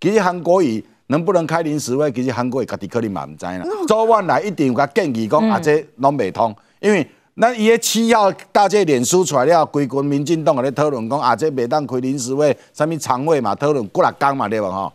其实韩国瑜能不能开临时会，其实韩国瑜家己可能嘛唔知啦。昨晚来一定有甲建议讲，啊这拢未通，因为咱伊个七号到这脸书出来了，规国民进党咧讨论讲，啊这未当开临时会，什么常委嘛讨论骨来讲嘛对无吼？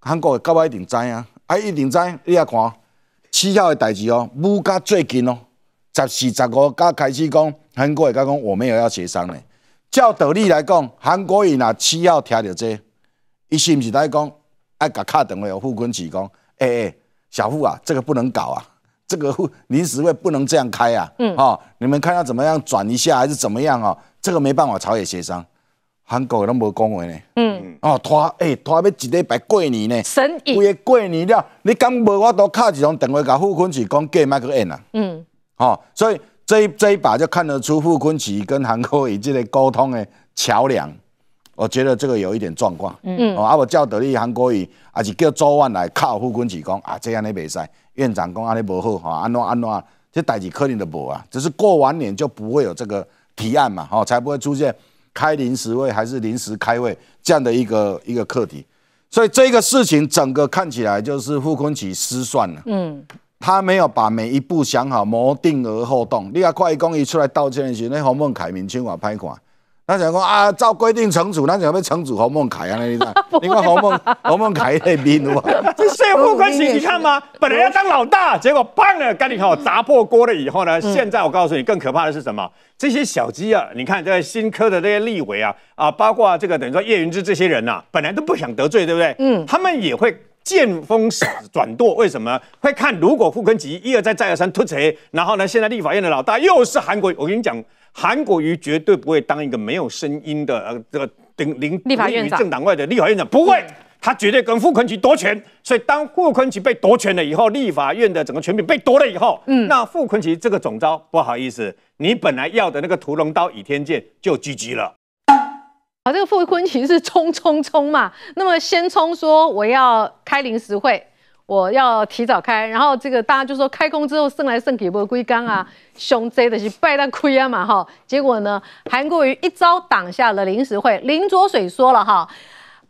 韩国瑜到尾一定知啊，啊一定知，你啊看七号的代志哦，唔甲最近哦，十四、十五甲开始讲，韩国瑜甲讲，我没有要协商咧，照道理来讲，韩国瑜若七号听着这。伊是毋是台讲爱甲卡电话有傅坤启讲，诶、诶，小傅啊，这个不能搞啊，这个傅临时会不能这样开啊，嗯，哦，你们看要怎么样转一下，还是怎么样哦，这个没办法朝野协商，韩国都无讲话呢，嗯，哦，拖，诶拖要一礼拜过年呢？神，为过年了，你敢无我都敲一通电话甲傅坤启讲过麦克演啊，嗯，哦，所以这一这一把就看得出傅坤启跟韩国以及个沟通的桥梁。我觉得这个有一点状况，嗯，啊，我叫德立韩国语，还是叫周万来靠傅昆起讲啊，这样的袂使。院长讲安尼不好哈，安那安那这代志可能得补啊，只是过完年就不会有这个提案嘛，吼，才不会出现开临时会还是临时开会这样的一个一个课题。所以这个事情整个看起来就是傅昆起失算了，嗯，他没有把每一步想好，谋定而后动。你啊，快公一出来道歉的时候，那洪孟凯明清我拍款。他想说啊，照规定，城主，那想不城主侯孟凯啊？那意思，你看侯孟侯孟凯那病，这岁末关系你看吗？本来要当老大，结果棒了，干你我砸破锅了以后呢？现在我告诉你，更可怕的是什么？这些小鸡啊，你看在新科的这些立委啊，啊，包括这个等于说叶云之这些人呐，本来都不想得罪，对不对？嗯，他们也会见风转舵，为什么会看？如果傅根吉一而再，再而三突锤，然后呢？现在立法院的老大又是韩国，我跟你讲。韩国瑜绝对不会当一个没有声音的呃这个领领立法院党外的立法院长，不会，他绝对跟傅昆奇夺权。所以当傅昆奇被夺权了以后，立法院的整个权柄被夺了以后，嗯，那傅昆奇这个总招不好意思，你本来要的那个屠龙刀倚天剑就积积了。啊，这个傅昆奇是冲冲冲嘛，那么先冲说我要开临时会。我要提早开，然后这个大家就说开工之后剩来剩去波龟缸啊，熊追的是拜那奎啊嘛哈。结果呢，韩国瑜一招挡下了临时会，林卓水说了哈，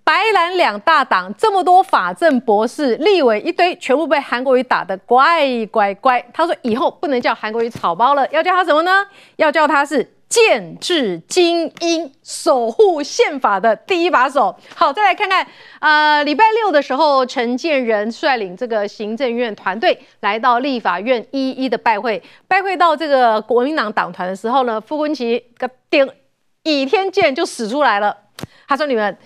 白蓝两大党这么多法政博士、立委一堆，全部被韩国瑜打的乖乖乖。他说以后不能叫韩国瑜草包了，要叫他什么呢？要叫他是。建制精英守护宪法的第一把手，好，再来看看，呃，礼拜六的时候，陈建仁率领这个行政院团队来到立法院一一的拜会，拜会到这个国民党党团的时候呢，傅昆琪个顶倚天剑就使出来了，他说：“你们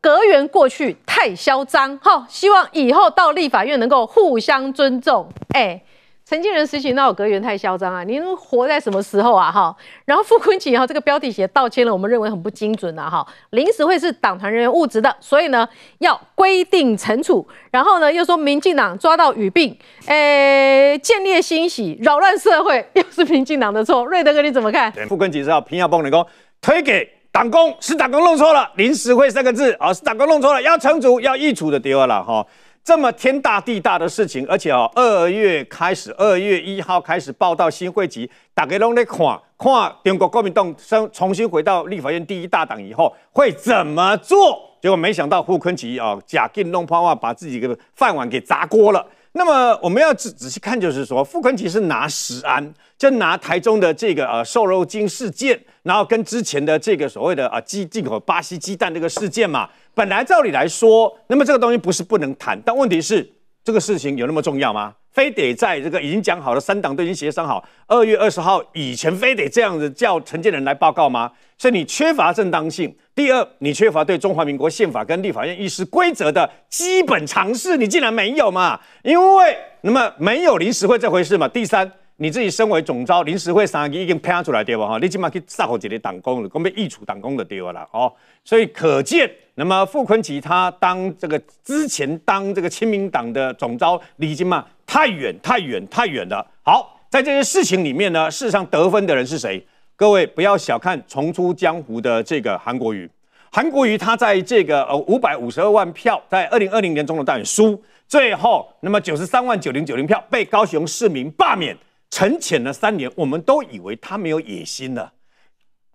隔远过去太嚣张，好，希望以后到立法院能够互相尊重。”哎。陈进仁事情闹到阁员太嚣张啊！您活在什么时候啊？哈！然后傅昆萁哈，这个标题写道歉了，我们认为很不精准啊！哈，临时会是党团人员误植的，所以呢要规定惩处。然后呢又说民进党抓到语病，诶，见猎心喜，扰乱社会，又是民进党的错。瑞德哥你怎么看？对，傅昆萁是要平要帮冷宫推给党工，是党工弄错了临时会三个字啊，是党工弄错了，要惩处要易处的丢了哈。这么天大地大的事情，而且哦，二月开始，二月一号开始报道新会籍，大家拢在看，看中国国民党生重新回到立法院第一大党以后会怎么做。结果没想到胡坤吉啊，假定弄破话，把自己的饭碗给砸锅了。那么我们要仔仔细看，就是说，傅昆萁是拿十安，就拿台中的这个呃瘦肉精事件，然后跟之前的这个所谓的啊鸡进口巴西鸡蛋这个事件嘛，本来照理来说，那么这个东西不是不能谈，但问题是这个事情有那么重要吗？非得在这个已经讲好了，三党都已经协商好，二月二十号以前非得这样子叫承建人来报告吗？所以你缺乏正当性。第二，你缺乏对中华民国宪法跟立法院议事规则的基本常识，你竟然没有嘛？因为那么没有临时会这回事嘛？第三，你自己身为总召，临时会三个已经拼出来对吧？哈，你起码去撒好几个党工了，我们预处党工的掉了啦。哦，所以可见，那么傅昆萁他当这个之前当这个亲民党的总召，李金嘛。太远太远太远了。好，在这些事情里面呢，事实上得分的人是谁？各位不要小看重出江湖的这个韩国瑜。韩国瑜他在这个呃五百五十二万票，在二零二零年中的大选输，最后那么九十三万九零九零票被高雄市民罢免，沉潜了三年，我们都以为他没有野心了。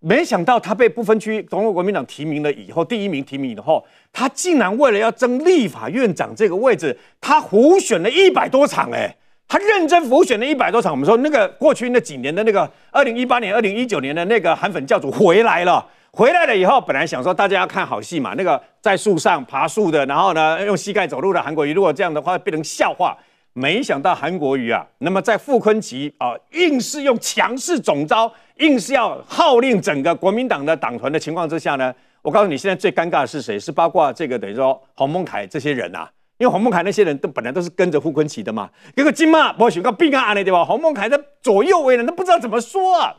没想到他被不分区中国国民党提名了以后，第一名提名以后，他竟然为了要争立法院长这个位置，他胡选了一百多场哎，他认真浮选了一百多场。我们说那个过去那几年的那个二零一八年、二零一九年的那个韩粉教主回来了，回来了以后本来想说大家要看好戏嘛，那个在树上爬树的，然后呢用膝盖走路的韩国瑜，如果这样的话变成笑话，没想到韩国瑜啊，那么在傅坤奇啊硬是用强势总招。硬是要号令整个国民党的党团的情况之下呢，我告诉你，现在最尴尬的是谁？是包括这个等于说黄梦凯这些人啊，因为黄梦凯那些人都本来都是跟着傅昆萁的嘛，一个金马、不行，个毕啊，那对吧？黄梦凯在左右为难，都不知道怎么说。啊。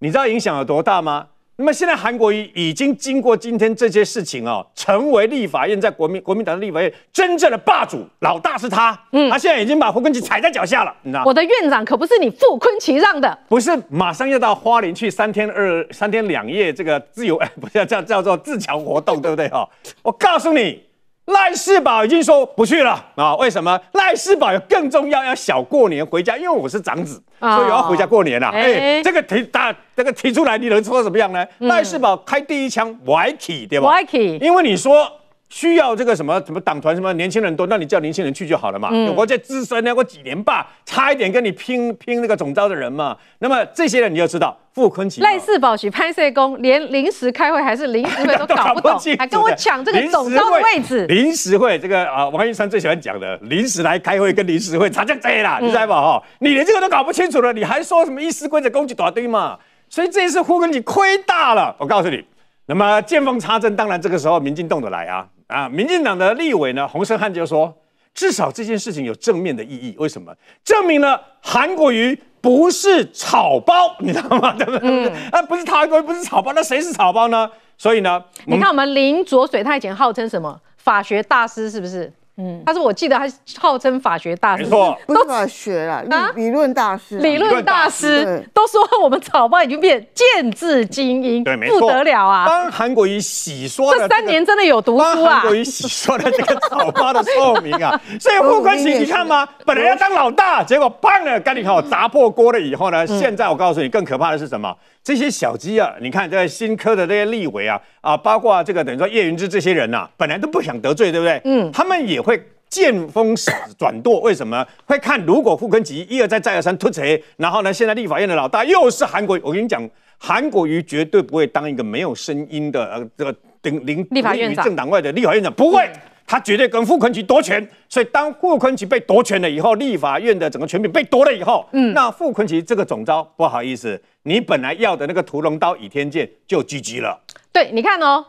你知道影响有多大吗？那么现在韩国瑜已经经过今天这些事情哦，成为立法院在国民国民党的立法院真正的霸主老大是他。嗯，他现在已经把胡坤奇踩在脚下了，你知道？我的院长可不是你傅坤奇让的。不是，马上要到花莲去三天二三天两夜这个自由，不要叫叫做自强活动对不对？哈，我告诉你。赖世宝已经说不去了啊？为什么？赖世宝有更重要，要小过年回家，因为我是长子，所以我要回家过年了。哎，这个提大，这个提出来，你能说怎么样呢？赖世宝开第一枪，YK 对吧？YK，因为你说。需要这个什么什么党团什么年轻人多，那你叫年轻人去就好了嘛。我这资深的，我几年霸，差一点跟你拼拼那个总招的人嘛。那么这些人你就知道傅昆奇，类似宝许拍摄工，连临时开会还是临时会都搞不懂，还跟我抢这个总招的位置。临时会这个啊，王玉山最喜欢讲的，临时来开会跟临时会差就这啦，你知道不哈？你连这个都搞不清楚了，你还说什么议事规则、攻击大堆嘛？所以这一次富坤奇亏大了，我告诉你。那么见缝插针，当然这个时候民进动得来啊。啊，民进党的立委呢，洪胜汉就说，至少这件事情有正面的意义。为什么？证明了韩国瑜不是草包，你知道吗？对不对？嗯，那不是他，不是草包，那谁是草包呢？所以呢，你看我们林卓水太监号称什么？法学大师是不是？嗯，他说，我记得他号称法学大师，没错，不是法学啦，理论大师，理论大师。说我们草包已经变剑制精英，对，没错，不得了啊！帮韩国瑜洗刷了三年，真的有读书啊！帮韩国瑜洗刷了这个草包的臭名啊！所以吴昆奇，你看吗？本来要当老大，结果棒了，干你我砸破锅了以后呢？现在我告诉你，更可怕的是什么？这些小鸡啊，你看个新科的这些立委啊，啊，包括这个等于说叶云之这些人呐，本来都不想得罪，对不对？嗯，他们也会。见风使转舵，为什么会看？如果傅昆吉一而再、再而三突锤，然后呢？现在立法院的老大又是韩国。我跟你讲，韩国瑜绝对不会当一个没有声音的呃这个零林立法院政党外的立法院长，不会，他绝对跟傅昆吉夺权。所以当傅昆吉被夺权了以后，立法院的整个权柄被夺了以后，嗯，那傅昆吉这个总招，不好意思，你本来要的那个屠龙刀、倚天剑就狙击了。对，你看哦。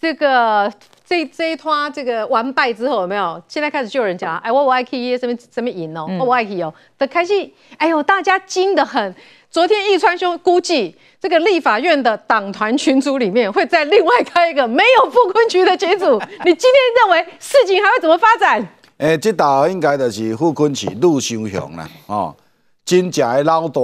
这个这这一摊这个完败之后，有没有？现在开始就有人讲哎，我我爱奇艺什么什么赢哦，我爱奇艺哦。的开戏，哎呦，大家精得很。昨天易川兄估计，这个立法院的党团群组里面，会在另外开一个没有傅昆渠的群组。你今天认为事情还会怎么发展？哎，这道应该就是傅昆渠路修雄啦，哦，真正的老大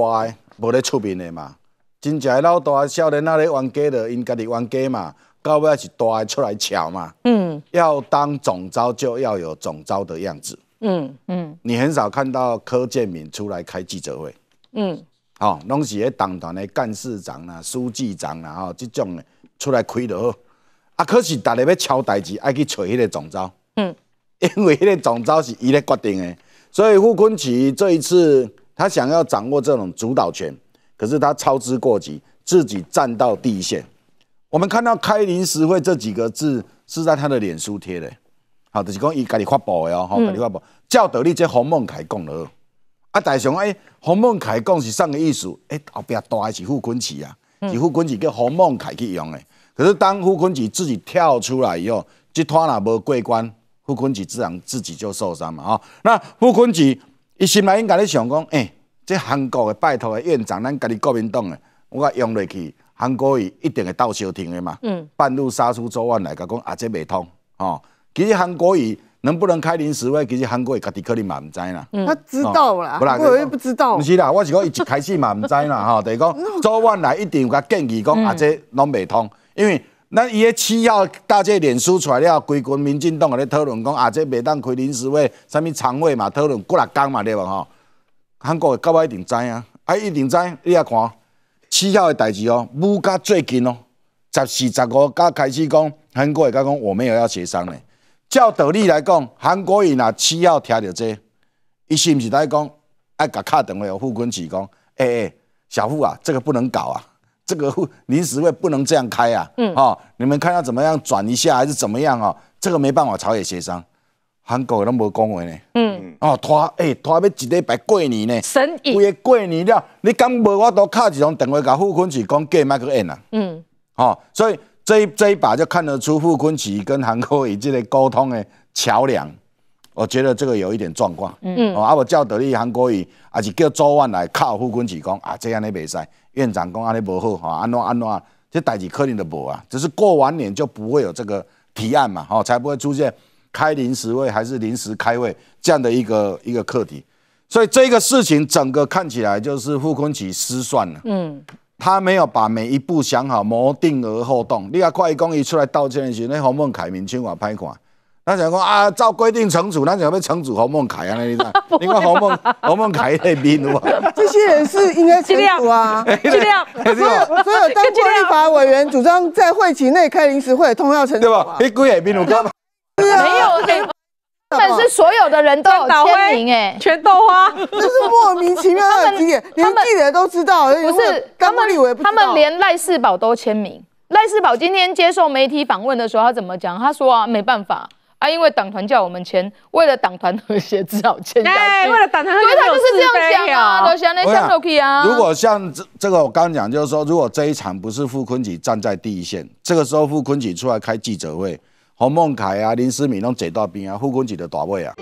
无咧出面的嘛，真正的老大少年那咧冤家的，因家己冤家嘛。到尾是大出来瞧嘛？嗯，要当总招就要有总招的样子。嗯嗯，你很少看到柯建敏出来开记者会。嗯，哦，拢是党团的干事长啦、书记长啦，哦，这种的出来开的。好，啊可是大家要敲代志，爱去找迄个总招。嗯，因为迄个总招是伊咧决定的，所以傅昆奇这一次他想要掌握这种主导权，可是他操之过急，自己站到第一线。我们看到“开临时会”这几个字是在他的脸书贴的，好，就是讲伊家己发布的哦，吼，家己发布。叫得力，这洪孟凯讲了，啊，大雄，哎，洪孟凯讲是甚个意思？哎，后边大是傅坤吉啊，是傅坤吉叫洪孟凯去用的。可是当傅坤吉自己跳出来以后，这摊那无过关，傅坤吉自然自己就受伤嘛，哈。那傅坤吉伊心内应该咧想讲，哎，这韩国的拜托的院长，咱家己国民党的，我用落去。韩国瑜一定会倒休停的嘛？嗯，半路杀出周万来，甲讲阿这未通哦。其实韩国瑜能不能开临时会，其实韩国瑜家己可能嘛唔知啦。他知道啦，不然我又不知道。不是啦，我是讲伊一开始嘛唔知啦，吼，等于讲周万来一定有甲建议讲阿这拢未通，因为那伊个七号大只脸书来了，规个民进党咧讨论讲阿这未当开临时会，啥物常会嘛，讨论几力讲嘛对无吼？韩国瑜到尾一定知啊，啊一定知，你也看。次要的代志哦，毋甲最近哦，十四、十五甲开始讲韩国也讲，我们有要协商呢。照道理来讲，韩国伊那次要听了这，伊是毋是该讲？爱甲卡电话，副军只讲，哎哎，小傅啊，这个不能搞啊，这个临时会不能这样开啊。嗯，哦，你们看他怎么样转一下，还是怎么样啊？这个没办法，朝野协商。韩国的拢无讲话呢。嗯。哦，拖，诶，拖要一礼拜过年呢。神医，为过年了，你敢无我都敲一通电话给傅昆起讲给麦克演啊。嗯。哦，所以这一这一把就看得出傅昆起跟韩国瑜这个沟通的桥梁，我觉得这个有一点状况。嗯。哦，啊，我叫得力韩国语，还是叫周万来靠傅昆起讲啊，这样的袂使。院长讲安尼无好哈，安怎安怎，这代志肯定就无啊，只是过完年就不会有这个提案嘛，哦，才不会出现。开临时会还是临时开会这样的一个一个课题，所以这个事情整个看起来就是傅昆萁失算了。嗯，他没有把每一步想好，谋定而后动。你看快公一出来道歉的时候，那侯孟凯、明清华拍款，他想说啊，照规定惩处，那怎么没城主侯孟凯啊？那意思，因为侯孟侯孟凯那边，这些人是应该这样啊，尽量，所有所有当过立法委员主张在会期内开临时会，通要城对吧？你故也黑民鲁他们是所有的人都有签名哎，全都花，这是莫名其妙的景点，连记者都知道。不是，他们以为他们连赖世宝都签名。赖世宝今天接受媒体访问的时候，他怎么讲？他说啊，没办法啊，因为党团叫我们签，为了党团和谐，只好签。对，为了党团，和因为他就是这啊，都想来向 Looky 啊。如果像这这个，我刚讲就是说，如果这一场不是傅昆萁站在第一线，这个时候傅昆萁出来开记者会。洪梦凯啊，林思敏拢坐到边啊，副官一条大尾啊。